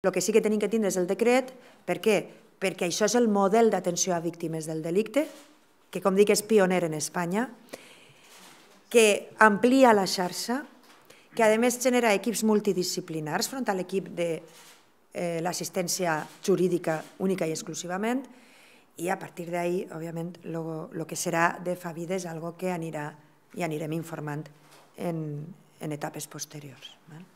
El que sí que hem que tindre és el decret, per què? Perquè això és el model d'atenció a víctimes del delicte, que com dic és pioner en Espanya, que amplia la xarxa, que a més genera equips multidisciplinars front a l'equip de eh, l'assistència jurídica única i exclusivament, i a partir d'ahí, òbviament, el que serà de vida és algo que anirà i anirem informant en, en etapes posteriors. Val?